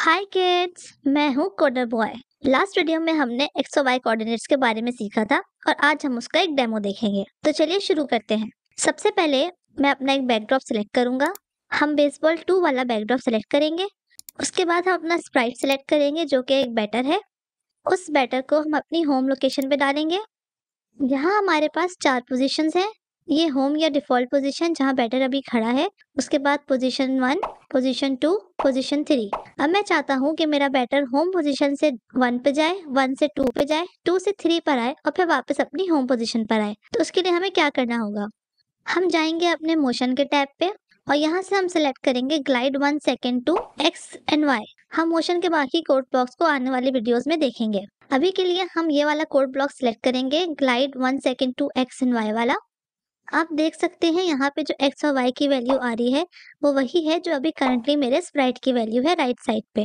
हाय kids मैं हूँ coder boy last video में हमने एक्स और वाई कोऑर्डिनेट्स के बारे में सीखा था और आज हम उसका एक डेमो देखेंगे तो चलिए शुरू करते हैं सबसे पहले मैं अपना एक बैकड्रॉप सिलेक्ट करूंगा हम बेसबॉल टू वाला बैकड्रॉप सिलेक्ट करेंगे उसके बाद हम अपना स्प्राइट सेलेक्ट करेंगे जो कि एक बैटर है उस बैटर को हम अपनी होम लोकेशन पर डालेंगे यहाँ हमारे पास चार पोजिशन है ये होम या डिफॉल्ट पोजिशन जहाँ बैटर अभी खड़ा है उसके बाद position one position two position three अब मैं चाहता हूँ कि मेरा बैटर होम पोजीशन से वन पे जाए वन से टू पे जाए टू से थ्री पर आए और फिर वापस अपनी होम पोजीशन पर आए तो उसके लिए हमें क्या करना होगा हम जाएंगे अपने मोशन के टैब पे और यहाँ से हम सिलेक्ट करेंगे glide one second to X and Y हम मोशन के बाकी कोड ब्लॉक्स को आने वाले वीडियोस में देखेंगे अभी के लिए हम ये वाला कोड ब्लॉक सिलेक्ट करेंगे glide one second to X and Y वाला आप देख सकते हैं यहाँ पे जो एक्स और वाई की वैल्यू आ रही है वो वही है जो अभी करंटली मेरे स्प्राइट की वैल्यू है राइट साइड पे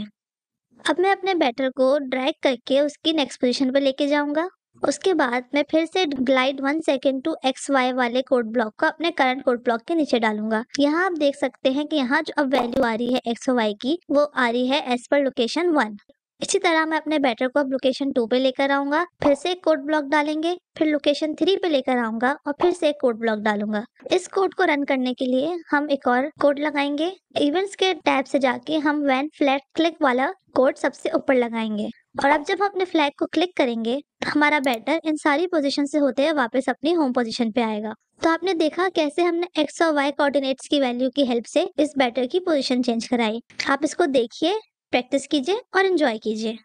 अब मैं अपने बैटर को ड्रैग करके उसकी नेक्स्ट पोजिशन पर लेके जाऊंगा उसके बाद मैं फिर से glide one second to X Y वाले कोड ब्लॉक को अपने करंट कोड ब्लॉक के नीचे डालूंगा यहाँ आप देख सकते हैं कि यहाँ जो अब वैल्यू आ रही है एक्स वाई की वो आ रही है एज पर लोकेशन वन इसी तरह मैं अपने बैटर को अब लोकेशन टू पे लेकर आऊंगा फिर से एक कोड ब्लॉक डालेंगे फिर लोकेशन थ्री पे लेकर आऊंगा और फिर से एक कोड ब्लॉक डालूंगा इस कोड को रन करने के लिए हम एक और कोड लगाएंगे इवेंट्स के टैब से जाके हम वैन फ्लैट क्लिक वाला कोड सबसे ऊपर लगाएंगे और अब जब हम अपने फ्लैग को क्लिक करेंगे तो हमारा बैटर इन सारी पोजिशन से होते हुए वापस अपनी होम पोजिशन पे आएगा तो आपने देखा कैसे हमने एक्स और वाई कोऑर्डिनेट्स की वैल्यू की हेल्प से इस बैटर की पोजीशन चेंज कराई आप इसको देखिए प्रैक्टिस कीजिए और इन्जॉय कीजिए